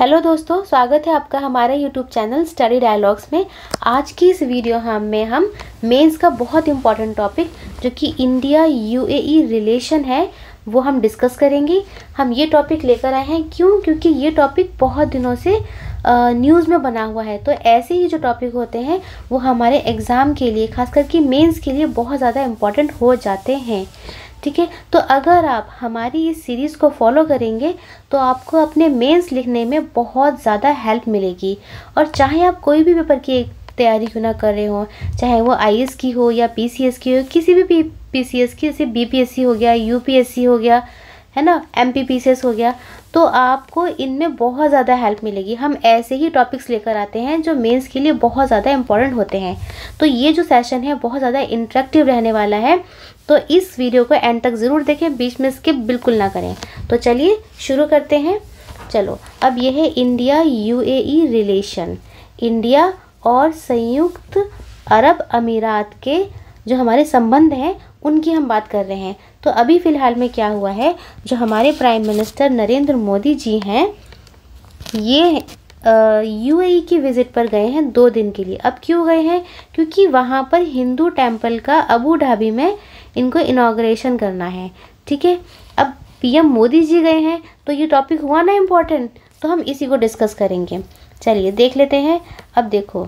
hello दोस्तों स्वागत है आपका हमारे यूट्यूब चैनल स्टडी डायलॉग्स में आज की इस वीडियो हम में हम मेंस का बहुत इंपॉर्टेंट टॉपिक जो कि इंडिया यूएई रिलेशन है वो हम डिस्कस करेंगे हम ये टॉपिक लेकर आए हैं क्यों क्योंकि ये टॉपिक बहुत दिनों से न्यूज़ में बना हुआ है तो ऐसे ही जो टॉपिक होते हैं वो हमारे एग्ज़ाम के लिए खास करके मेन्स के लिए बहुत ज़्यादा इम्पॉर्टेंट हो जाते हैं ठीक है तो अगर आप हमारी इस सीरीज़ को फॉलो करेंगे तो आपको अपने मेंस लिखने में बहुत ज़्यादा हेल्प मिलेगी और चाहे आप कोई भी पेपर की तैयारी क्यों ना कर रहे हो चाहे वो आई की हो या पी की हो किसी भी पी की जैसे बी हो गया यू हो गया है ना एम हो गया तो आपको इनमें बहुत ज़्यादा हेल्प मिलेगी हम ऐसे ही टॉपिक्स लेकर आते हैं जो मेंस के लिए बहुत ज़्यादा इंपॉर्टेंट होते हैं तो ये जो सेशन है बहुत ज़्यादा इंट्रैक्टिव रहने वाला है तो इस वीडियो को एंड तक ज़रूर देखें बीच में स्किप बिल्कुल ना करें तो चलिए शुरू करते हैं चलो अब यह है इंडिया यू रिलेशन इंडिया और संयुक्त अरब अमीरात के जो हमारे संबंध हैं उनकी हम बात कर रहे हैं तो अभी फ़िलहाल में क्या हुआ है जो हमारे प्राइम मिनिस्टर नरेंद्र मोदी जी हैं ये यूएई e की विज़िट पर गए हैं दो दिन के लिए अब क्यों गए हैं क्योंकि वहाँ पर हिंदू टेम्पल का अबू ढाबी में इनको इनाग्रेशन करना है ठीक है अब पीएम मोदी जी गए हैं तो ये टॉपिक हुआ ना इम्पोर्टेंट तो हम इसी को डिस्कस करेंगे चलिए देख लेते हैं अब देखो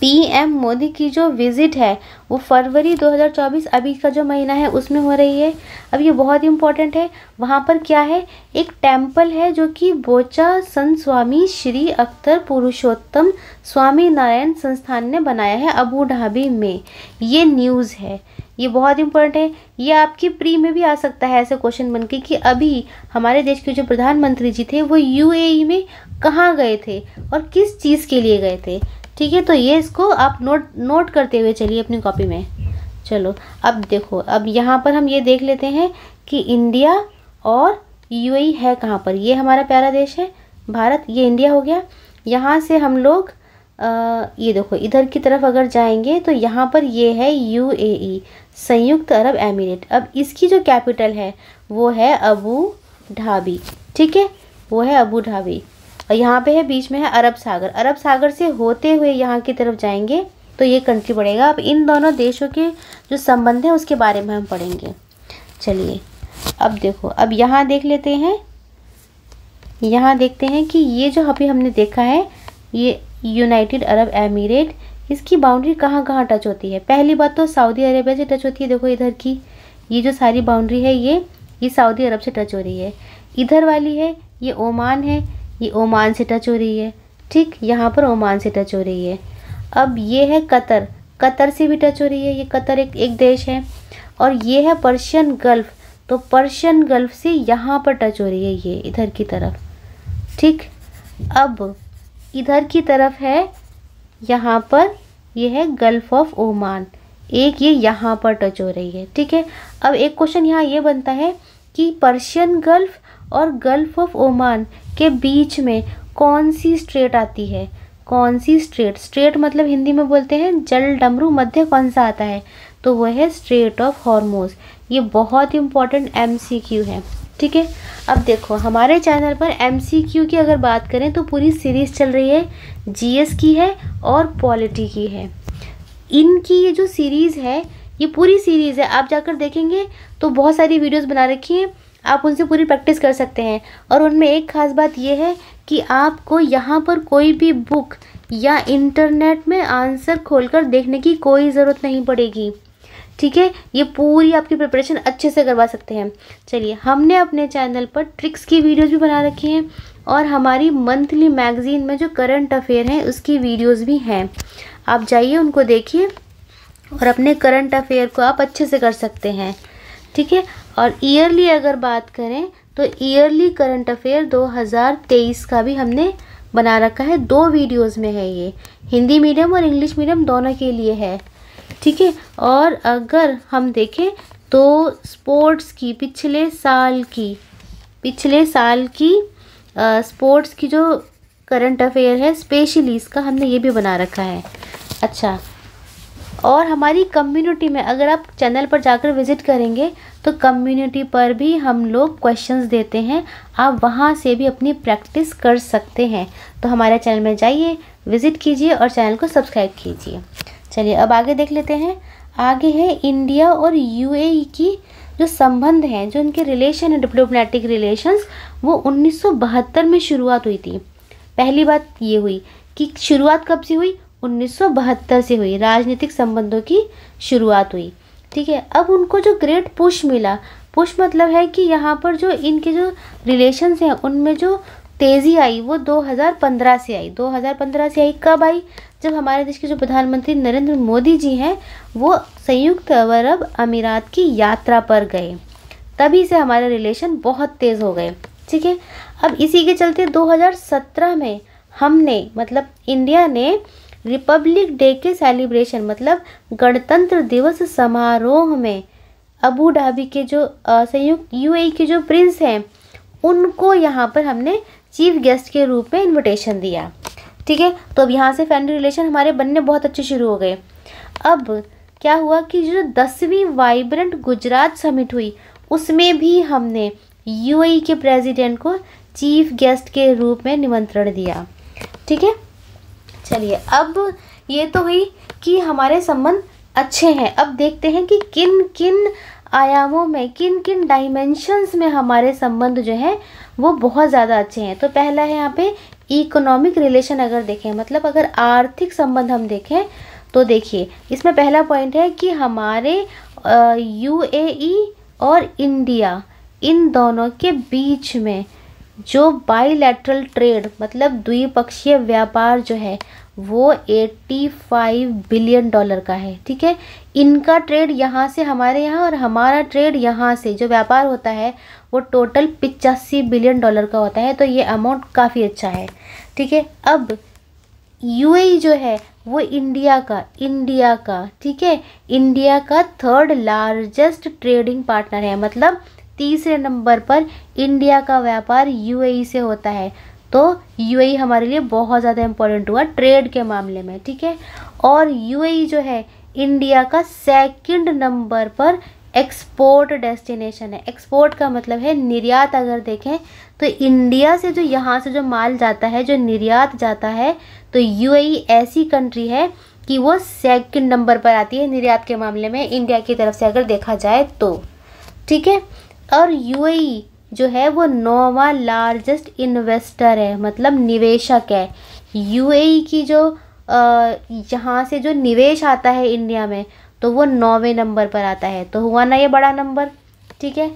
पीएम मोदी की जो विज़िट है वो फरवरी 2024 अभी का जो महीना है उसमें हो रही है अब ये बहुत इम्पोर्टेंट है वहाँ पर क्या है एक टेम्पल है जो कि बोचा सन स्वामी श्री अख्तर पुरुषोत्तम स्वामी नारायण संस्थान ने बनाया है अबू धाबी में ये न्यूज़ है ये बहुत इंपॉर्टेंट है ये आपकी प्री में भी आ सकता है ऐसे क्वेश्चन बन कि अभी हमारे देश के जो प्रधानमंत्री जी थे वो यू e में कहाँ गए थे और किस चीज़ के लिए गए थे ठीक है तो ये इसको आप नोट नोट करते हुए चलिए अपनी कॉपी में चलो अब देखो अब यहाँ पर हम ये देख लेते हैं कि इंडिया और यूएई e है कहाँ पर ये हमारा प्यारा देश है भारत ये इंडिया हो गया यहाँ से हम लोग आ, ये देखो इधर की तरफ अगर जाएंगे तो यहाँ पर ये है यूएई e, संयुक्त अरब एमिरेट अब इसकी जो कैपिटल है वो है अबू धाबी ठीक है वो है अबू धाबी और यहाँ पे है बीच में है अरब सागर अरब सागर से होते हुए यहाँ की तरफ जाएंगे तो ये कंट्री पड़ेगा अब इन दोनों देशों के जो संबंध हैं उसके बारे में हम पढ़ेंगे चलिए अब देखो अब यहाँ देख लेते हैं यहाँ देखते हैं कि ये जो अभी हमने देखा है ये यूनाइटेड अरब एमिरेट इसकी बाउंड्री कहाँ कहाँ टच होती है पहली बात तो सऊदी अरेबिया से टच होती है देखो इधर की ये जो सारी बाउंड्री है ये ये सऊदी अरब से टच हो रही है इधर वाली है ये ओमान है ये ओमान से टच हो रही है ठीक यहाँ पर ओमान से टच हो रही है अब ये है कतर कतर से भी टच हो रही है ये कतर एक एक देश है और ये है पर्शियन गल्फ़ तो पर्शियन गल्फ़ से यहाँ पर टच हो रही है ये इधर की तरफ ठीक अब इधर की तरफ है यहाँ पर ये है गल्फ़ ऑफ ओमान एक ये यहाँ पर टच हो रही है ठीक है अब एक क्वेश्चन यहाँ ये बनता है कि पर्शियन गल्फ़ और गल्फ ऑफ ओमान के बीच में कौन सी स्ट्रेट आती है कौन सी स्ट्रेट स्ट्रेट मतलब हिंदी में बोलते हैं जल डमरू मध्य कौन सा आता है तो वह है स्ट्रेट ऑफ हॉर्मोज ये बहुत इंपॉर्टेंट एम है ठीक है अब देखो हमारे चैनल पर एम की अगर बात करें तो पूरी सीरीज़ चल रही है एस की है और पॉलिटी की है इनकी ये जो सीरीज़ है ये पूरी सीरीज़ है आप जाकर देखेंगे तो बहुत सारी वीडियोस बना रखी हैं आप उनसे पूरी प्रैक्टिस कर सकते हैं और उनमें एक ख़ास बात यह है कि आपको यहाँ पर कोई भी बुक या इंटरनेट में आंसर खोलकर देखने की कोई ज़रूरत नहीं पड़ेगी ठीक है ये पूरी आपकी प्रिपरेशन अच्छे से करवा सकते हैं चलिए हमने अपने चैनल पर ट्रिक्स की वीडियोज़ भी बना रखी हैं और हमारी मंथली मैगज़ीन में जो करंट अफेयर हैं उसकी वीडियोज़ भी हैं आप जाइए उनको देखिए और अपने करंट अफेयर को आप अच्छे से कर सकते हैं ठीक है और ईयरली अगर बात करें तो ईयरली करंट अफेयर 2023 का भी हमने बना रखा है दो वीडियोस में है ये हिंदी मीडियम और इंग्लिश मीडियम दोनों के लिए है ठीक है और अगर हम देखें तो स्पोर्ट्स की पिछले साल की पिछले साल की स्पोर्ट्स की जो करंट अफेयर है स्पेशली इसका हमने ये भी बना रखा है अच्छा और हमारी कम्युनिटी में अगर आप चैनल पर जाकर विज़िट करेंगे तो कम्युनिटी पर भी हम लोग क्वेश्चंस देते हैं आप वहाँ से भी अपनी प्रैक्टिस कर सकते हैं तो हमारे चैनल में जाइए विज़िट कीजिए और चैनल को सब्सक्राइब कीजिए चलिए अब आगे देख लेते हैं आगे है इंडिया और यू e की जो संबंध हैं जो उनके रिलेशन है डिप्लोमेटिक रिलेशंस वो 1972 में शुरुआत हुई थी पहली बात ये हुई कि शुरुआत कब से हुई 1972 से हुई राजनीतिक संबंधों की शुरुआत हुई ठीक है अब उनको जो ग्रेट पुश मिला पुश मतलब है कि यहाँ पर जो इनके जो रिलेशंस हैं उनमें जो तेज़ी आई वो 2015 से आई 2015 से आई कब आई जब हमारे देश के जो प्रधानमंत्री नरेंद्र मोदी जी हैं वो संयुक्त अरब अमीरात की यात्रा पर गए तभी से हमारे रिलेशन बहुत तेज़ हो गए ठीक है अब इसी के चलते 2017 में हमने मतलब इंडिया ने रिपब्लिक डे के सेलिब्रेशन मतलब गणतंत्र दिवस समारोह में अबू धाबी के जो संयुक्त यूएई के जो प्रिंस हैं उनको यहाँ पर हमने चीफ गेस्ट के रूप में इनविटेशन दिया ठीक है तो अब यहाँ से फैमिली रिलेशन हमारे बनने बहुत अच्छे शुरू हो गए अब क्या हुआ कि जो दसवीं वाइब्रेंट गुजरात समिट हुई उसमें भी हमने यूएई के प्रेसिडेंट को चीफ गेस्ट के रूप में निमंत्रण दिया ठीक है चलिए अब ये तो हुई कि हमारे संबंध अच्छे हैं अब देखते हैं कि किन किन आयामों में किन किन डाइमेंशंस में हमारे संबंध जो हैं वो बहुत ज़्यादा अच्छे हैं तो पहला है यहाँ पे इकोनॉमिक रिलेशन अगर देखें मतलब अगर आर्थिक संबंध हम देखें तो देखिए इसमें पहला पॉइंट है कि हमारे यूएई e और इंडिया इन दोनों के बीच में जो बाईलैटरल ट्रेड मतलब द्विपक्षीय व्यापार जो है वो 85 बिलियन डॉलर का है ठीक है इनका ट्रेड यहाँ से हमारे यहाँ और हमारा ट्रेड यहाँ से जो व्यापार होता है वो टोटल पिचासी बिलियन डॉलर का होता है तो ये अमाउंट काफ़ी अच्छा है ठीक है अब यूएई e जो है वो इंडिया का इंडिया का ठीक है इंडिया का थर्ड लार्जेस्ट ट्रेडिंग पार्टनर है मतलब तीसरे नंबर पर इंडिया का व्यापार यूएई से होता है तो यूएई हमारे लिए बहुत ज़्यादा इम्पोर्टेंट हुआ ट्रेड के मामले में ठीक है और यूएई जो है इंडिया का सेकंड नंबर पर एक्सपोर्ट डेस्टिनेशन है एक्सपोर्ट का मतलब है निर्यात अगर देखें तो इंडिया से जो यहाँ से जो माल जाता है जो निर्यात जाता है तो यू ऐसी कंट्री है कि वो सेकंड नंबर पर आती है निर्यात के मामले में इंडिया की तरफ से अगर देखा जाए तो ठीक है और यूएई e जो है वो नौवा लार्जेस्ट इन्वेस्टर है मतलब निवेशक है यूएई e की जो यहाँ से जो निवेश आता है इंडिया में तो वो नौवें नंबर पर आता है तो हुआ ना ये बड़ा नंबर ठीक है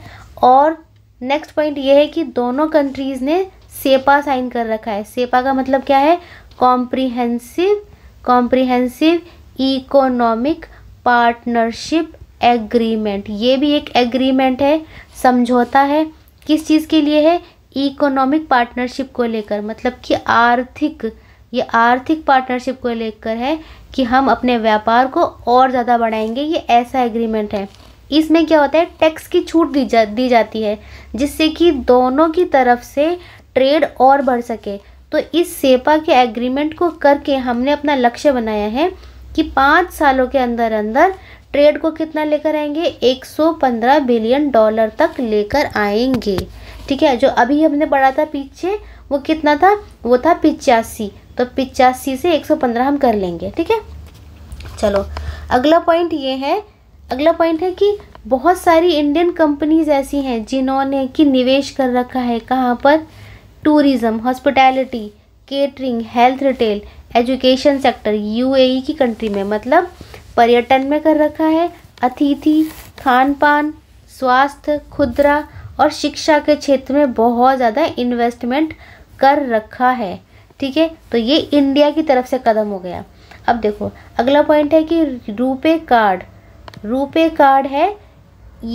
और नेक्स्ट पॉइंट ये है कि दोनों कंट्रीज़ ने सेपा साइन कर रखा है सेपा का मतलब क्या है comprehensive comprehensive economic partnership agreement ये भी एक एग्रीमेंट है समझौता है किस चीज़ के लिए है इकोनॉमिक पार्टनरशिप को लेकर मतलब कि आर्थिक ये आर्थिक पार्टनरशिप को लेकर है कि हम अपने व्यापार को और ज़्यादा बढ़ाएंगे ये ऐसा एग्रीमेंट है इसमें क्या होता है टैक्स की छूट दी जा दी जाती है जिससे कि दोनों की तरफ से ट्रेड और बढ़ सके तो इस सेपा के एग्रीमेंट को करके हमने अपना लक्ष्य बनाया है कि पाँच सालों के अंदर अंदर ट्रेड को कितना लेकर आएंगे 115 बिलियन डॉलर तक लेकर आएंगे ठीक है जो अभी हमने पढ़ा था पीछे वो कितना था वो था पिचासी तो पिचासी से 115 हम कर लेंगे ठीक है चलो अगला पॉइंट ये है अगला पॉइंट है कि बहुत सारी इंडियन कंपनीज ऐसी हैं जिन्होंने कि निवेश कर रखा है कहाँ पर tourism hospitality catering health retail education sector UAE की कंट्री में मतलब पर्यटन में कर रखा है अतिथि खान पान स्वास्थ्य खुदरा और शिक्षा के क्षेत्र में बहुत ज़्यादा इन्वेस्टमेंट कर रखा है ठीक है तो ये इंडिया की तरफ से कदम हो गया अब देखो अगला पॉइंट है कि रुपे कार्ड रुपे कार्ड है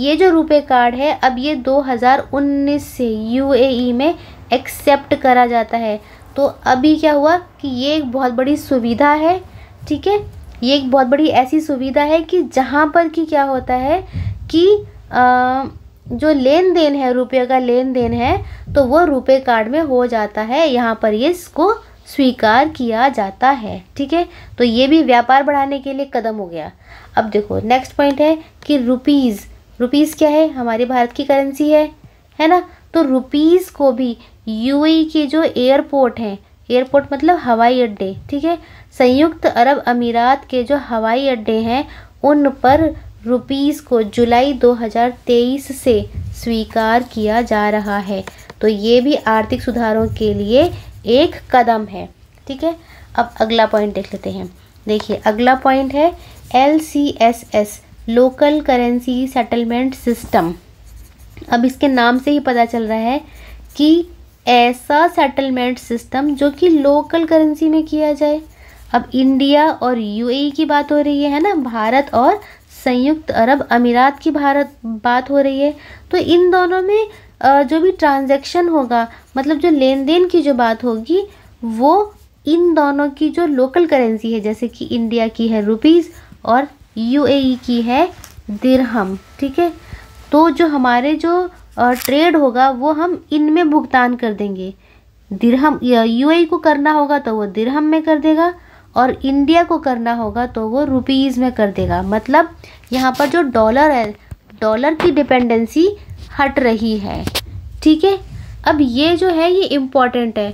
ये जो रुपे कार्ड है अब ये 2019 से यूएई e में एक्सेप्ट करा जाता है तो अभी क्या हुआ कि ये एक बहुत बड़ी सुविधा है ठीक है ये एक बहुत बड़ी ऐसी सुविधा है कि जहाँ पर कि क्या होता है कि आ, जो लेन देन है रुपये का लेन देन है तो वो रुपये कार्ड में हो जाता है यहाँ पर ये इसको स्वीकार किया जाता है ठीक है तो ये भी व्यापार बढ़ाने के लिए कदम हो गया अब देखो नेक्स्ट पॉइंट है कि रुपीज़ रुपीज़ क्या है हमारे भारत की करेंसी है है ना तो रुपीज़ को भी यूएई e के जो एयरपोर्ट हैं एयरपोर्ट मतलब हवाई अड्डे ठीक है संयुक्त अरब अमीरात के जो हवाई अड्डे हैं उन पर रुपीस को जुलाई 2023 से स्वीकार किया जा रहा है तो ये भी आर्थिक सुधारों के लिए एक कदम है ठीक है अब अगला पॉइंट देख लेते हैं देखिए अगला पॉइंट है L C S S local currency settlement system अब इसके नाम से ही पता चल रहा है कि ऐसा सेटलमेंट सिस्टम जो कि लोकल करेंसी में किया जाए अब इंडिया और यूएई e की बात हो रही है ना भारत और संयुक्त अरब अमीरात की भारत बात हो रही है तो इन दोनों में जो भी ट्रांजैक्शन होगा मतलब जो लेन देन की जो बात होगी वो इन दोनों की जो लोकल करेंसी है जैसे कि इंडिया की है रुपीज़ और यूएई e की है दिरहम ठीक है तो जो हमारे जो ट्रेड होगा वो हम इनमें भुगतान कर देंगे दिरहम यू e को करना होगा तो वो दिरहम में कर देगा और इंडिया को करना होगा तो वो रुपीज़ में कर देगा मतलब यहाँ पर जो डॉलर है डॉलर की डिपेंडेंसी हट रही है ठीक है अब ये जो है ये इम्पॉर्टेंट है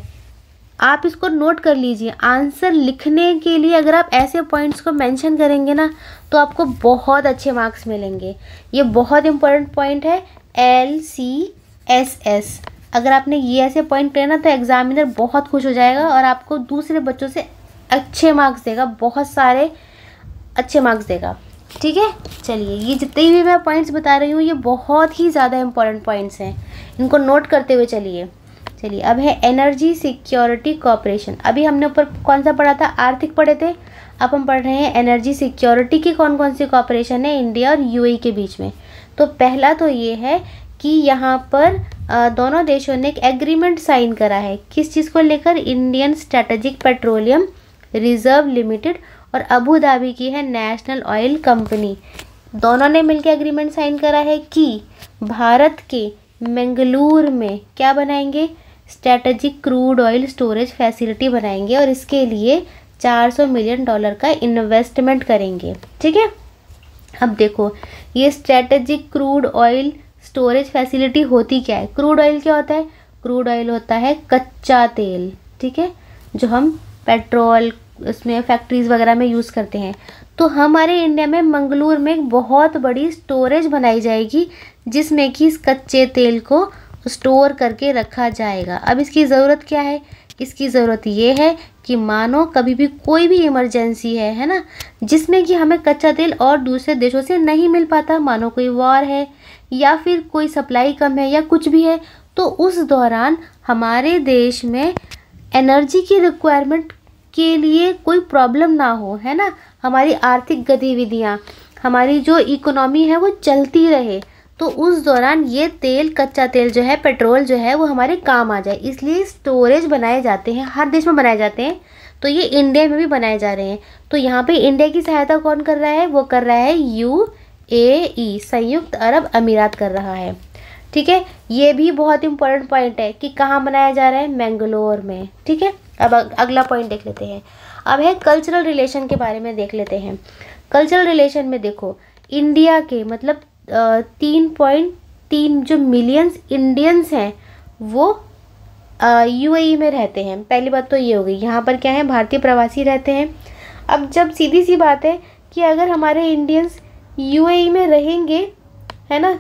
आप इसको नोट कर लीजिए आंसर लिखने के लिए अगर आप ऐसे पॉइंट्स को मेंशन करेंगे ना तो आपको बहुत अच्छे मार्क्स मिलेंगे ये बहुत इम्पोर्टेंट पॉइंट है एल सी एस एस अगर आपने ये ऐसे पॉइंट करे ना तो एग्ज़ामिनर बहुत खुश हो जाएगा और आपको दूसरे बच्चों से अच्छे मार्क्स देगा बहुत सारे अच्छे मार्क्स देगा ठीक है चलिए ये जितने भी मैं पॉइंट्स बता रही हूँ ये बहुत ही ज़्यादा इंपॉर्टेंट पॉइंट्स हैं इनको नोट करते हुए चलिए चलिए अब है एनर्जी सिक्योरिटी कॉपरेशन अभी हमने ऊपर कौन सा पढ़ा था आर्थिक पढ़े थे अब हम पढ़ रहे हैं एनर्जी सिक्योरिटी की कौन कौन सी कॉपरेशन है इंडिया और यूएई e के बीच में तो पहला तो ये है कि यहाँ पर दोनों देशों ने एक एग्रीमेंट साइन करा है किस चीज़ को लेकर Indian strategic petroleum reserve limited और अबू धाबी की है नेशनल ऑयल कंपनी दोनों ने मिलकर एग्रीमेंट साइन करा है कि भारत के मंगलूर में क्या बनाएंगे strategic crude oil storage facility बनाएंगे और इसके लिए 400 मिलियन डॉलर का इन्वेस्टमेंट करेंगे ठीक है अब देखो ये strategic crude oil storage facility होती क्या है क्रूड ऑयल क्या होता है क्रूड ऑयल होता है कच्चा तेल ठीक है जो हम पेट्रोल उसमें फैक्ट्रीज़ वगैरह में यूज़ करते हैं तो हमारे इंडिया में मंगलूर में एक बहुत बड़ी स्टोरेज बनाई जाएगी जिसमें कि इस कच्चे तेल को स्टोर करके रखा जाएगा अब इसकी ज़रूरत क्या है इसकी ज़रूरत ये है कि मानो कभी भी कोई भी इमरजेंसी है है ना जिसमें कि हमें कच्चा तेल और दूसरे देशों से नहीं मिल पाता मानो कोई वॉर है या फिर कोई सप्लाई कम है या कुछ भी है तो उस दौरान हमारे देश में एनर्जी की रिक्वायरमेंट के लिए कोई प्रॉब्लम ना हो है ना हमारी आर्थिक गतिविधियाँ हमारी जो इकोनॉमी है वो चलती रहे तो उस दौरान ये तेल कच्चा तेल जो है पेट्रोल जो है वो हमारे काम आ जाए इसलिए स्टोरेज बनाए जाते हैं हर देश में बनाए जाते हैं तो ये इंडिया में भी बनाए जा रहे हैं तो यहाँ पे इंडिया की सहायता कौन कर रहा है वो कर रहा है यू ए ई संयुक्त अरब अमीरात कर रहा है ठीक है ये भी बहुत इंपॉर्टेंट पॉइंट है कि कहाँ बनाया जा रहा है मैंगलोर में ठीक है अब अगला पॉइंट देख लेते हैं अब है कल्चरल रिलेशन के बारे में देख लेते हैं कल्चरल रिलेशन में देखो इंडिया के मतलब तीन पॉइंट तीन जो मिलियंस इंडियंस हैं वो यूएई e में रहते हैं पहली बात तो ये हो गई यहाँ पर क्या है भारतीय प्रवासी रहते हैं अब जब सीधी सी बात है कि अगर हमारे इंडियंस यूएई e में रहेंगे है ना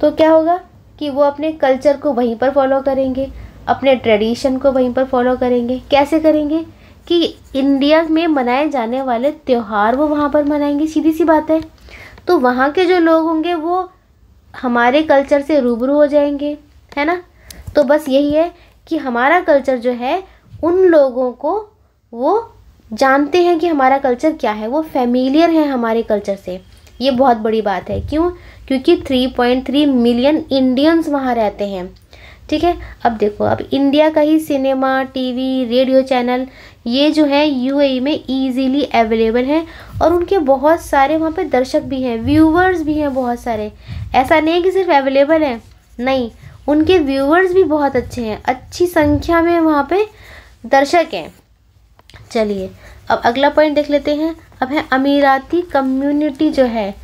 तो क्या होगा कि वो अपने कल्चर को वहीं पर फॉलो करेंगे अपने ट्रेडिशन को वहीं पर फॉलो करेंगे कैसे करेंगे कि इंडिया में मनाए जाने वाले त्यौहार वो वहाँ पर मनाएंगे सीधी सी बात है तो वहाँ के जो लोग होंगे वो हमारे कल्चर से रूबरू हो जाएंगे है ना तो बस यही है कि हमारा कल्चर जो है उन लोगों को वो जानते हैं कि हमारा कल्चर क्या है वो फेमिलियर है हमारे कल्चर से ये बहुत बड़ी बात है क्यों क्योंकि 3.3 मिलियन इंडियंस वहाँ रहते हैं ठीक है अब देखो अब इंडिया का ही सिनेमा टीवी रेडियो चैनल ये जो है यूएई e में इजीली अवेलेबल हैं और उनके बहुत सारे वहाँ पे दर्शक भी हैं व्यूवर्स भी हैं बहुत सारे ऐसा नहीं है कि सिर्फ अवेलेबल हैं नहीं उनके व्यूवर्स भी बहुत अच्छे हैं अच्छी संख्या में वहाँ पर दर्शक हैं चलिए अब अगला पॉइंट देख लेते हैं अब है अमीराती कम्युनिटी जो है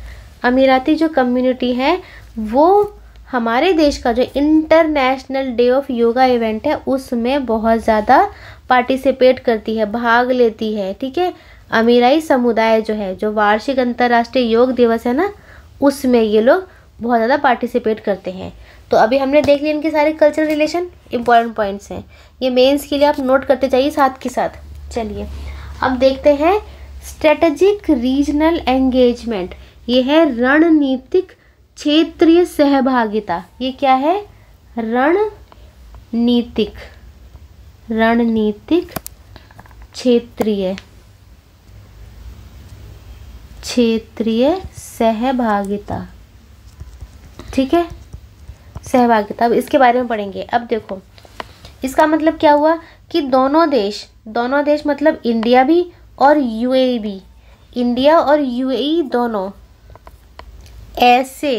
अमीराती जो कम्युनिटी है वो हमारे देश का जो international day of yoga event है उसमें बहुत ज़्यादा पार्टिसिपेट करती है भाग लेती है ठीक है अमीराई समुदाय जो है जो वार्षिक अंतर्राष्ट्रीय योग दिवस है ना उसमें ये लोग बहुत ज़्यादा पार्टिसिपेट करते हैं तो अभी हमने देख लिया इनके सारे कल्चरल रिलेशन इंपॉर्टेंट पॉइंट्स हैं ये मेंस के लिए आप नोट करते जाइए साथ के साथ चलिए अब देखते हैं स्ट्रेटजिक रीजनल एंगेजमेंट ये है रणनीतिक क्षेत्रीय सहभागिता ये क्या है रणनीतिक रणनीतिक क्षेत्रीय क्षेत्रीय सहभागिता ठीक है सहभागिता अब इसके बारे में पढ़ेंगे अब देखो इसका मतलब क्या हुआ कि दोनों देश दोनों देश मतलब इंडिया भी और यूएई भी इंडिया और यूएई दोनों ऐसे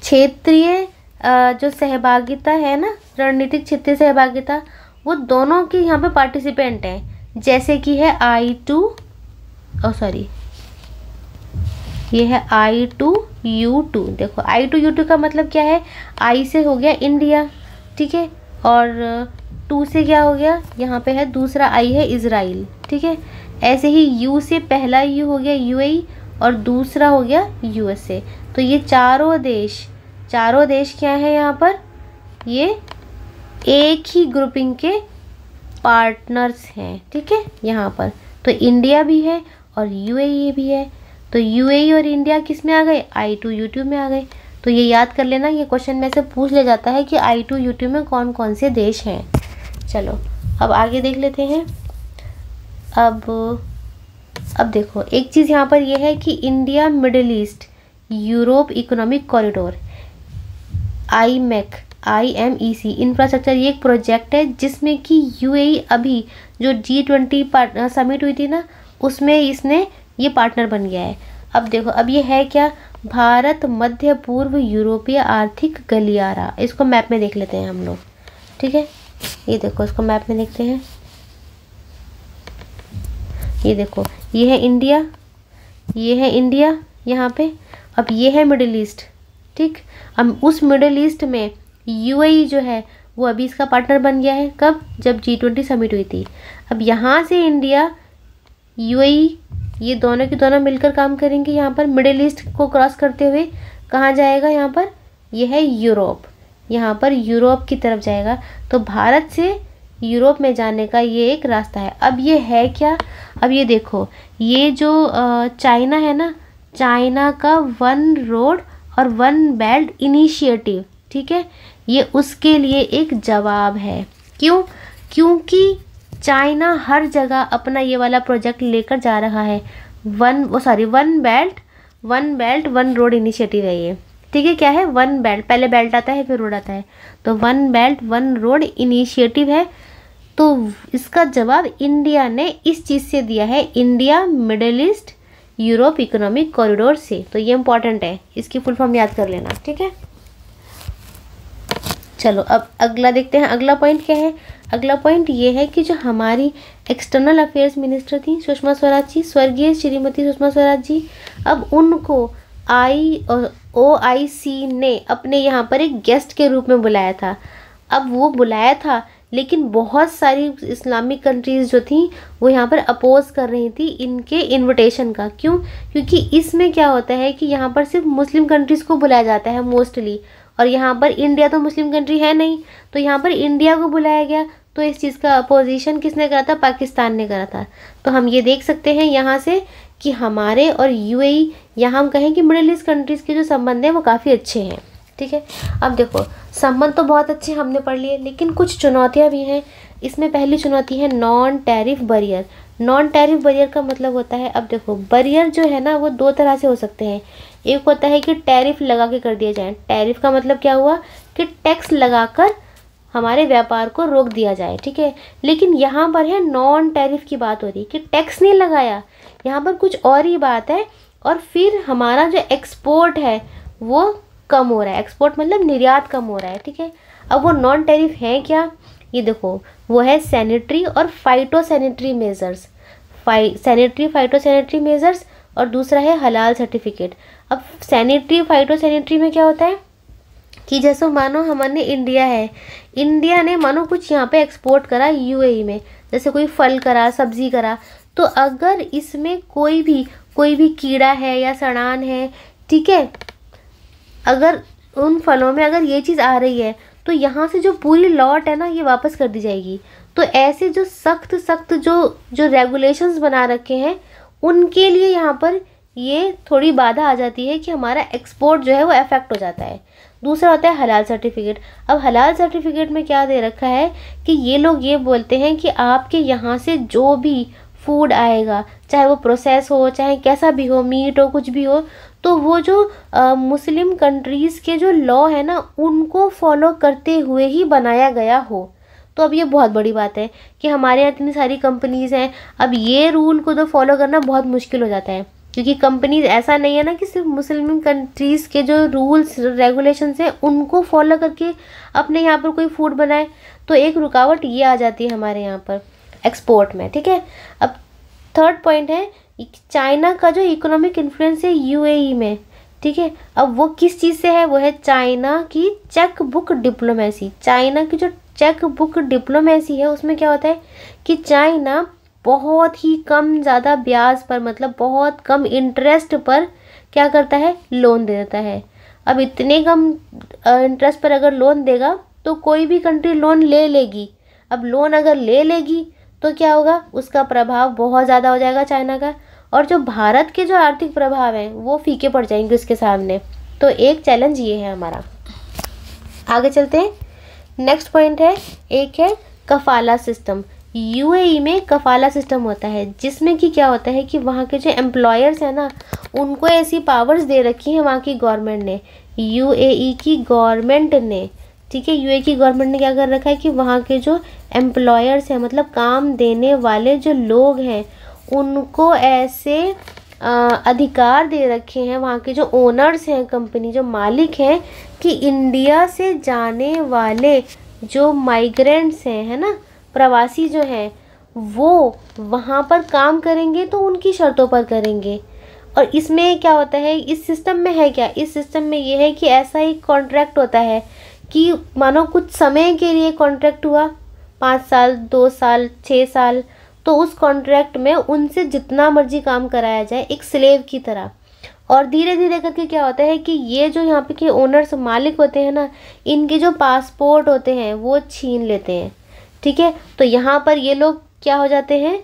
क्षेत्रीय जो सहभागिता है ना रणनीतिक क्षेत्रीय सहभागिता वो दोनों के यहाँ पे पार्टिसिपेंट हैं जैसे कि है आई टू ओ सॉरी ये है आई टू यू टू देखो आई टू यू टू का मतलब क्या है आई से हो गया इंडिया ठीक है और टू से क्या हो गया यहाँ पे है दूसरा आई है इसराइल ठीक है ऐसे ही यू से पहला यू हो गया यू और दूसरा हो गया यूएसए तो ये चारों देश चारों देश क्या है यहाँ पर ये एक ही ग्रुपिंग के पार्टनर्स हैं ठीक है यहाँ पर तो इंडिया भी है और यूएई e भी है तो यूएई e और इंडिया किस में आ गए आई टू यूट्यूब में आ गए तो ये याद कर लेना ये क्वेश्चन में से पूछ लिया जाता है कि आई टू यूट्यूब में कौन कौन से देश हैं चलो अब आगे देख लेते हैं अब अब देखो एक चीज़ यहाँ पर यह है कि India Middle East Europe economic corridor IMEC I M E C infrastructure ये एक प्रोजेक्ट है जिसमें कि यूएई e अभी जो जी ट्वेंटी समिट हुई थी ना उसमें इसने ये पार्टनर बन गया है अब देखो अब ये है क्या भारत मध्य पूर्व यूरोपीय आर्थिक गलियारा इसको मैप में देख लेते हैं हम लोग ठीक है ये देखो इसको मैप में देखते हैं ये देखो ये है इंडिया ये है इंडिया यहाँ पे अब ये है मिडिल ईस्ट ठीक अब उस मिडिल ईस्ट में यूएई e जो है वो अभी इसका पार्टनर बन गया है कब जब जी ट्वेंटी समिट हुई थी अब यहाँ से इंडिया यूएई e, ये दोनों के दोनों मिलकर काम करेंगे यहाँ पर मिडिल ईस्ट को क्रॉस करते हुए कहाँ जाएगा यहाँ पर यह है यूरोप यहाँ पर यूरोप की तरफ जाएगा तो भारत से यूरोप में जाने का ये एक रास्ता है अब ये है क्या अब ये देखो ये जो चाइना है ना चाइना का वन रोड और वन बेल्ट इनिशिएटिव ठीक है ये उसके लिए एक जवाब है क्यों क्योंकि चाइना हर जगह अपना ये वाला प्रोजेक्ट लेकर जा रहा है वन वो sorry one belt one belt one road initiative है ये ठीक है क्या है वन बेल्ट पहले बेल्ट आता है फिर रोड आता है तो one belt one road initiative है तो इसका जवाब इंडिया ने इस चीज़ से दिया है India Middle East Europe economic corridor से तो ये इंपॉर्टेंट है इसकी फुल फॉर्म याद कर लेना ठीक है चलो अब अगला देखते हैं अगला पॉइंट क्या है अगला पॉइंट ये है कि जो हमारी एक्सटर्नल अफेयर्स मिनिस्टर थी सुषमा स्वराज जी स्वर्गीय श्रीमती सुषमा स्वराज जी अब उनको आई ओ आई सी ने अपने यहाँ पर एक गेस्ट के रूप में बुलाया था अब वो बुलाया था लेकिन बहुत सारी इस्लामिक कंट्रीज़ जो थी वो यहाँ पर अपोज कर रही थी इनके इनविटेशन का क्यों क्योंकि इसमें क्या होता है कि यहाँ पर सिर्फ मुस्लिम कंट्रीज़ को बुलाया जाता है मोस्टली और यहाँ पर इंडिया तो मुस्लिम कंट्री है नहीं तो यहाँ पर इंडिया को बुलाया गया तो इस चीज़ का अपोजिशन किसने करा था पाकिस्तान ने करा था तो हम ये देख सकते हैं यहाँ से कि हमारे और e, यू ए हम कहें कि मिडिल ईस्ट कंट्रीज़ के जो संबंध हैं वो काफ़ी अच्छे हैं ठीक है अब देखो संबंध तो बहुत अच्छे हमने पढ़ लिए लेकिन कुछ चुनौतियाँ भी हैं इसमें पहली चुनौती है non tariff barrier non tariff barrier का मतलब होता है अब देखो बरियर जो है ना वो दो तरह से हो सकते हैं एक होता है कि टैरिफ लगा के कर दिया जाए टैरिफ का मतलब क्या हुआ कि टैक्स लगाकर हमारे व्यापार को रोक दिया जाए ठीक है लेकिन यहाँ पर है नॉन टैरिफ की बात हो रही कि टैक्स नहीं लगाया यहाँ पर कुछ और ही बात है और फिर हमारा जो एक्सपोर्ट है वो कम हो रहा है एक्सपोर्ट मतलब निर्यात कम हो रहा है ठीक है अब वो नॉन टैरिफ हैं क्या ये देखो वो है सैनिटरी और phyto sanitary measures phyto sanitary phyto sanitary measures और दूसरा है हलाल सर्टिफिकेट अब सैनिटरी फाइटो सैनिटरी में क्या होता है कि जैसे मानो हमारे इंडिया है इंडिया ने मानो कुछ यहाँ पे एक्सपोर्ट करा यूएई e में जैसे कोई फल करा सब्जी करा तो अगर इसमें कोई भी कोई भी कीड़ा है या सड़ान है ठीक है अगर उन फलों में अगर ये चीज़ आ रही है तो यहाँ से जो पूरी लॉट है ना ये वापस कर दी जाएगी तो ऐसे जो सख्त सख्त जो जो रेगुलेशंस बना रखे हैं उनके लिए यहाँ पर ये थोड़ी बाधा आ जाती है कि हमारा एक्सपोर्ट जो है वो अफेक्ट हो जाता है दूसरा होता है हलाल सर्टिफिकेट अब हलाल सर्टिफिकेट में क्या दे रखा है कि ये लोग ये बोलते हैं कि आपके यहाँ से जो भी फूड आएगा चाहे वो प्रोसेस हो चाहे कैसा भी हो मीट हो कुछ भी हो तो वो जो आ, मुस्लिम कंट्रीज़ के जो लॉ है ना उनको फॉलो करते हुए ही बनाया गया हो तो अब ये बहुत बड़ी बात है कि हमारे यहाँ इतनी सारी कंपनीज़ हैं अब ये रूल को तो फॉलो करना बहुत मुश्किल हो जाता है क्योंकि कंपनीज ऐसा नहीं है ना कि सिर्फ मुस्लिम कंट्रीज़ के जो रूल्स रेगुलेशंस हैं उनको फॉलो करके अपने यहाँ पर कोई फूड बनाए तो एक रुकावट ये आ जाती है हमारे यहाँ पर एक्सपोर्ट में ठीक है अब थर्ड पॉइंट है चाइना का जो इकोनॉमिक इन्फ्लुएंस है यूएई e में ठीक है अब वो किस चीज़ से है वो है चाइना की चेक बुक डिप्लोमेसी चाइना की जो चेक बुक डिप्लोमेसी है उसमें क्या होता है कि चाइना बहुत ही कम ज़्यादा ब्याज पर मतलब बहुत कम इंटरेस्ट पर क्या करता है लोन दे देता है अब इतने कम इंटरेस्ट पर अगर लोन देगा तो कोई भी कंट्री लोन ले लेगी अब लोन अगर ले लेगी तो क्या होगा उसका प्रभाव बहुत ज़्यादा हो जाएगा चाइना का और जो भारत के जो आर्थिक प्रभाव हैं वो फीके पड़ जाएंगे उसके सामने तो एक चैलेंज ये है हमारा आगे चलते हैं नेक्स्ट पॉइंट है एक है कफाला सिस्टम यूएई e में कफाला सिस्टम होता है जिसमें कि क्या होता है कि वहाँ के जो एम्प्लॉयर्स हैं ना उनको ऐसी पावर्स दे रखी हैं वहाँ की गवर्नमेंट ने यूएई e की गवर्नमेंट ने ठीक है यूएई e की गवर्नमेंट ने क्या कर रखा है कि वहाँ के जो एम्प्लॉयर्स हैं मतलब काम देने वाले जो लोग हैं उनको ऐसे अधिकार दे रखे हैं वहाँ के जो ओनर्स हैं कंपनी जो मालिक हैं कि इंडिया से जाने वाले जो माइग्रेंट्स हैं है ना प्रवासी जो हैं वो वहाँ पर काम करेंगे तो उनकी शर्तों पर करेंगे और इसमें क्या होता है इस सिस्टम में है क्या इस सिस्टम में ये है कि ऐसा एक कॉन्ट्रैक्ट होता है कि मानो कुछ समय के लिए कॉन्ट्रैक्ट हुआ पाँच साल दो साल छः साल तो उस कॉन्ट्रैक्ट में उनसे जितना मर्जी काम कराया जाए एक स्लेव की तरह और धीरे धीरे करके क्या होता है कि ये जो यहाँ पे के ओनर्स मालिक होते हैं ना इनके जो पासपोर्ट होते हैं वो छीन लेते हैं ठीक है तो यहाँ पर ये लोग क्या हो जाते हैं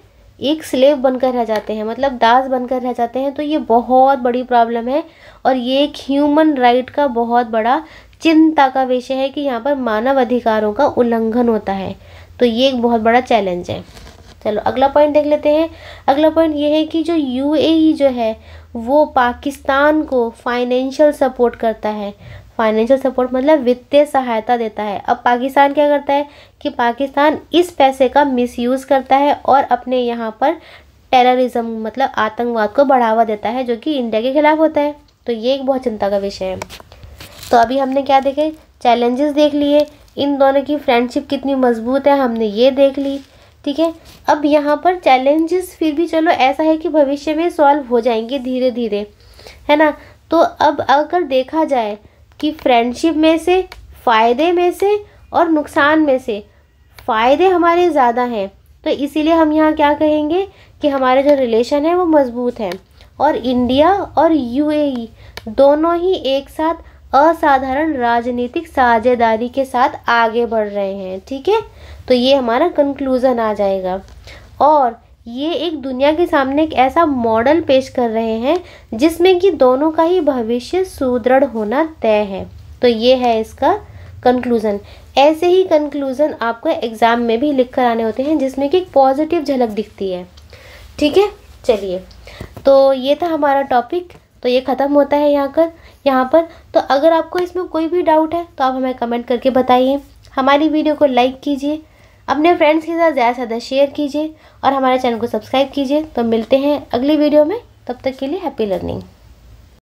एक स्लेव बनकर रह जाते हैं मतलब दास बनकर रह जाते हैं तो ये बहुत बड़ी प्रॉब्लम है और ये एक ह्यूमन राइट का बहुत बड़ा चिंता का विषय है कि यहाँ पर मानव अधिकारों का उल्लंघन होता है तो ये एक बहुत बड़ा चैलेंज है चलो अगला पॉइंट देख लेते हैं अगला पॉइंट ये है कि जो यूएई e जो है वो पाकिस्तान को फाइनेंशियल सपोर्ट करता है फाइनेंशियल सपोर्ट मतलब वित्तीय सहायता देता है अब पाकिस्तान क्या करता है कि पाकिस्तान इस पैसे का मिसयूज़ करता है और अपने यहाँ पर टेररिज्म मतलब आतंकवाद को बढ़ावा देता है जो कि इंडिया के खिलाफ होता है तो ये एक बहुत चिंता का विषय है तो अभी हमने क्या देखे चैलेंजेस देख लिए इन दोनों की फ्रेंडशिप कितनी मजबूत है हमने ये देख ली ठीक है अब यहाँ पर चैलेंजेस फिर भी चलो ऐसा है कि भविष्य में सॉल्व हो जाएंगे धीरे धीरे है ना तो अब अगर देखा जाए कि फ्रेंडशिप में से फ़ायदे में से और नुकसान में से फ़ायदे हमारे ज़्यादा हैं तो इसीलिए हम यहाँ क्या कहेंगे कि हमारे जो रिलेशन है वो मजबूत है और इंडिया और यूएई e दोनों ही एक साथ असाधारण राजनीतिक साझेदारी के साथ आगे बढ़ रहे हैं ठीक है तो ये हमारा कंक्लूज़न आ जाएगा और ये एक दुनिया के सामने एक ऐसा मॉडल पेश कर रहे हैं जिसमें कि दोनों का ही भविष्य सुदृढ़ होना तय है तो ये है इसका कंक्लूज़न ऐसे ही कंक्लूज़न आपको एग्ज़ाम में भी लिख कर आने होते हैं जिसमें कि एक पॉजिटिव झलक दिखती है ठीक है चलिए तो ये था हमारा टॉपिक तो ये ख़त्म होता है यहाँ कर यहाँ पर तो अगर आपको इसमें कोई भी डाउट है तो आप हमें कमेंट करके बताइए हमारी वीडियो को लाइक कीजिए अपने फ्रेंड्स के साथ ज़्यादा से ज़्यादा शेयर कीजिए और हमारे चैनल को सब्सक्राइब कीजिए तो मिलते हैं अगली वीडियो में तब तक के लिए हैप्पी लर्निंग